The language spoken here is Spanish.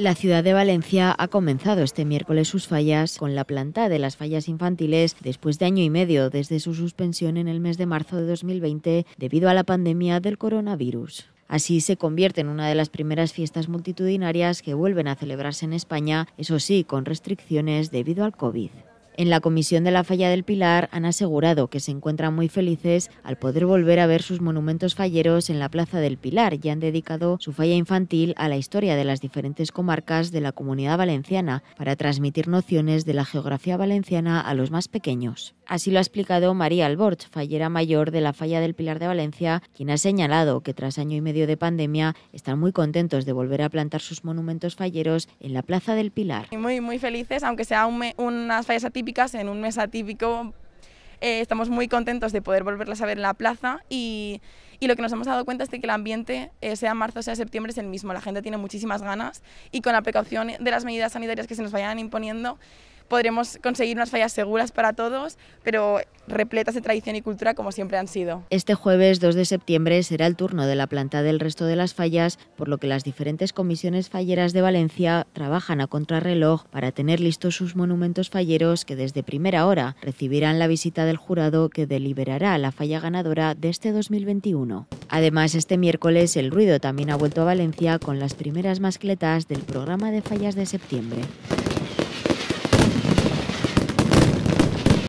La ciudad de Valencia ha comenzado este miércoles sus fallas con la planta de las fallas infantiles después de año y medio desde su suspensión en el mes de marzo de 2020 debido a la pandemia del coronavirus. Así se convierte en una de las primeras fiestas multitudinarias que vuelven a celebrarse en España, eso sí, con restricciones debido al COVID. En la comisión de la falla del Pilar han asegurado que se encuentran muy felices al poder volver a ver sus monumentos falleros en la Plaza del Pilar y han dedicado su falla infantil a la historia de las diferentes comarcas de la comunidad valenciana para transmitir nociones de la geografía valenciana a los más pequeños. Así lo ha explicado María Alborch, fallera mayor de la falla del Pilar de Valencia, quien ha señalado que tras año y medio de pandemia están muy contentos de volver a plantar sus monumentos falleros en la Plaza del Pilar. Muy, muy felices, aunque sea unas fallas atípicas en un mes atípico. Eh, estamos muy contentos de poder volverlas a ver en la plaza y, y lo que nos hemos dado cuenta es de que el ambiente, eh, sea marzo, sea septiembre, es el mismo. La gente tiene muchísimas ganas y con la precaución de las medidas sanitarias que se nos vayan imponiendo, podremos conseguir unas fallas seguras para todos, pero repletas de tradición y cultura como siempre han sido. Este jueves 2 de septiembre será el turno de la planta del resto de las fallas, por lo que las diferentes comisiones falleras de Valencia trabajan a contrarreloj para tener listos sus monumentos falleros que desde primera hora recibirán la visita del jurado que deliberará la falla ganadora de este 2021. Además, este miércoles el ruido también ha vuelto a Valencia con las primeras mascletas del programa de fallas de septiembre.